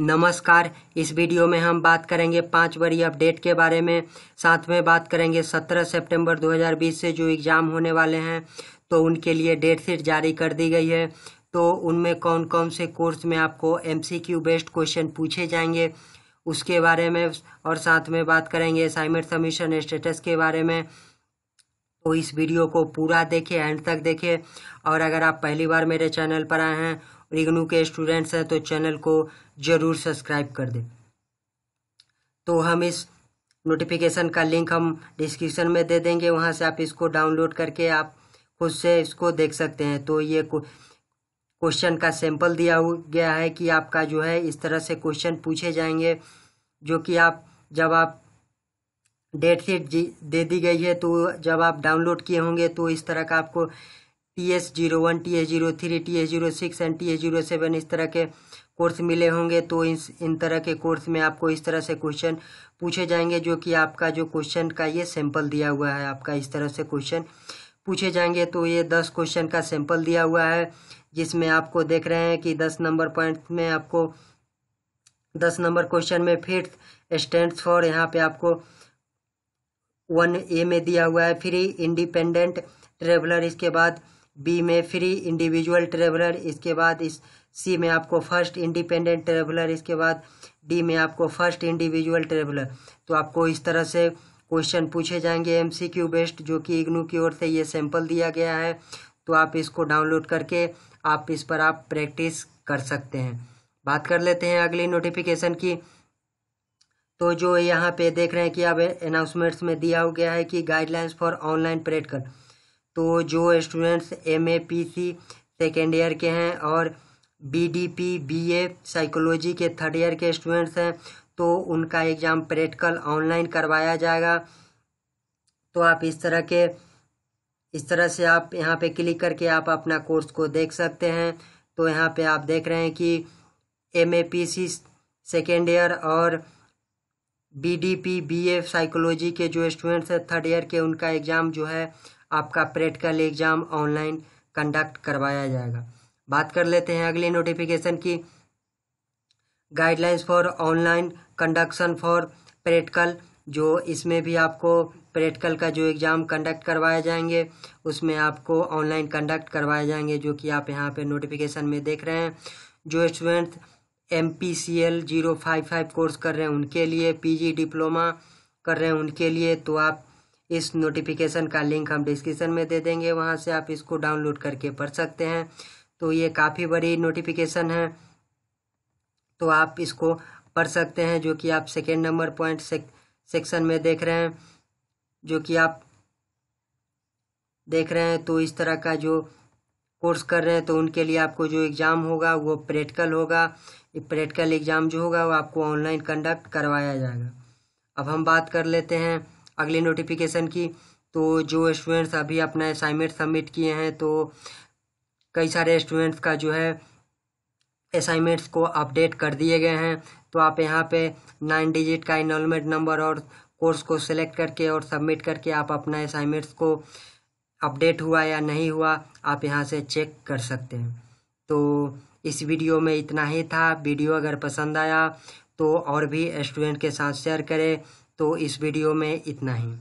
नमस्कार इस वीडियो में हम बात करेंगे पाँच बड़ी अपडेट के बारे में साथ में बात करेंगे 17 सितंबर 2020 से जो एग्ज़ाम होने वाले हैं तो उनके लिए डेट शीट जारी कर दी गई है तो उनमें कौन कौन से कोर्स में आपको एमसीक्यू बेस्ड क्वेश्चन पूछे जाएंगे उसके बारे में और साथ में बात करेंगे असाइनमेंट सबमिशन स्टेटस के बारे में तो इस वीडियो को पूरा देखें एंड तक देखें और अगर आप पहली बार मेरे चैनल पर आए हैं इग्नू के स्टूडेंट्स हैं तो चैनल को ज़रूर सब्सक्राइब कर दें तो हम इस नोटिफिकेशन का लिंक हम डिस्क्रिप्शन में दे देंगे वहाँ से आप इसको डाउनलोड करके आप खुद से इसको देख सकते हैं तो ये क्वेश्चन का सैंपल दिया गया है कि आपका जो है इस तरह से क्वेश्चन पूछे जाएंगे जो कि आप जब आप डेट शीट दे दी गई है तो जब आप डाउनलोड किए होंगे तो इस तरह का आपको T S zero one T S zero three T S zero six and T S zero seven इस तरह के कोर्स मिले होंगे तो इस इन तरह के कोर्स में आपको इस तरह से क्वेश्चन पूछे जाएंगे जो कि आपका जो क्वेश्चन का ये सैंपल दिया हुआ है आपका इस तरह से क्वेश्चन पूछे जाएंगे तो ये दस क्वेश्चन का सैंपल दिया हुआ है जिसमें आपको देख रहे हैं कि दस नंबर पॉइंट में आपको दस नंबर क्वेश्चन में फिफ्थ स्टैंड फॉर यहाँ पे आपको वन ए में दिया हुआ है फिर इंडिपेंडेंट ट्रेवलर इसके बाद बी में फ्री इंडिविजुअल ट्रेवलर इसके बाद इस सी में आपको फर्स्ट इंडिपेंडेंट ट्रेवलर इसके बाद डी में आपको फर्स्ट इंडिविजुअल ट्रेवलर तो आपको इस तरह से क्वेश्चन पूछे जाएंगे एमसीक्यू बेस्ड जो कि इग्नू की ओर से ये सैंपल दिया गया है तो आप इसको डाउनलोड करके आप इस पर आप प्रैक्टिस कर सकते हैं बात कर लेते हैं अगली नोटिफिकेशन की तो जो यहाँ पे देख रहे हैं कि अब अनाउंसमेंट्स में दिया हो गया है कि गाइडलाइंस फॉर ऑनलाइन प्रैक्टिकल तो जो students M A P C second year के हैं और B D P B A psychology के थर्ड ईयर के स्टूडेंट्स हैं तो उनका एग्ज़ाम प्रैक्टिकल ऑनलाइन करवाया जाएगा तो आप इस तरह के इस तरह से आप यहाँ पे क्लिक करके आप अपना कोर्स को देख सकते हैं तो यहाँ पे आप देख रहे हैं कि M A P C second year और B D P B A psychology के जो स्टूडेंट्स हैं थर्ड ईयर के उनका एग्ज़ाम जो है आपका प्रैक्टिकल एग्जाम ऑनलाइन कंडक्ट करवाया जाएगा बात कर लेते हैं अगली नोटिफिकेशन की guidelines for online conduction for practical जो इसमें भी आपको प्रैक्टिकल का जो एग्ज़ाम कंडक्ट करवाए जाएंगे उसमें आपको ऑनलाइन कंडक्ट करवाए जाएंगे जो कि आप यहाँ पे नोटिफिकेशन में देख रहे हैं जो student M P C L zero five five course कर रहे हैं उनके लिए पीजी डिप्लोमा कर रहे हैं उनके लिए तो आप इस नोटिफिकेशन का लिंक हम डिस्क्रिप्शन में दे देंगे वहाँ से आप इसको डाउनलोड करके पढ़ सकते हैं तो ये काफ़ी बड़ी नोटिफिकेशन है तो आप इसको पढ़ सकते हैं जो कि आप सेकेंड नंबर पॉइंट सेक्शन में देख रहे हैं जो कि आप देख रहे हैं तो इस तरह का जो कोर्स कर रहे हैं तो उनके लिए आपको जो एग्ज़ाम होगा वो प्रैक्टिकल होगा प्रैक्टिकल एग्ज़ाम जो होगा वो आपको ऑनलाइन कंडक्ट करवाया जाएगा अब हम बात कर लेते हैं अगली नोटिफिकेशन की तो जो स्टूडेंट्स अभी अपना असाइनमेंट सबमिट किए हैं तो कई सारे स्टूडेंट्स का जो है असाइनमेंट्स को अपडेट कर दिए गए हैं तो आप यहाँ पे नाइन डिजिट का इनमेंट नंबर और कोर्स को सिलेक्ट करके और सबमिट करके आप अपना असाइनमेंट्स को अपडेट हुआ या नहीं हुआ आप यहाँ से चेक कर सकते हैं तो इस वीडियो में इतना ही था वीडियो अगर पसंद आया तो और भी स्टूडेंट के साथ शेयर करें तो इस वीडियो में इतना ही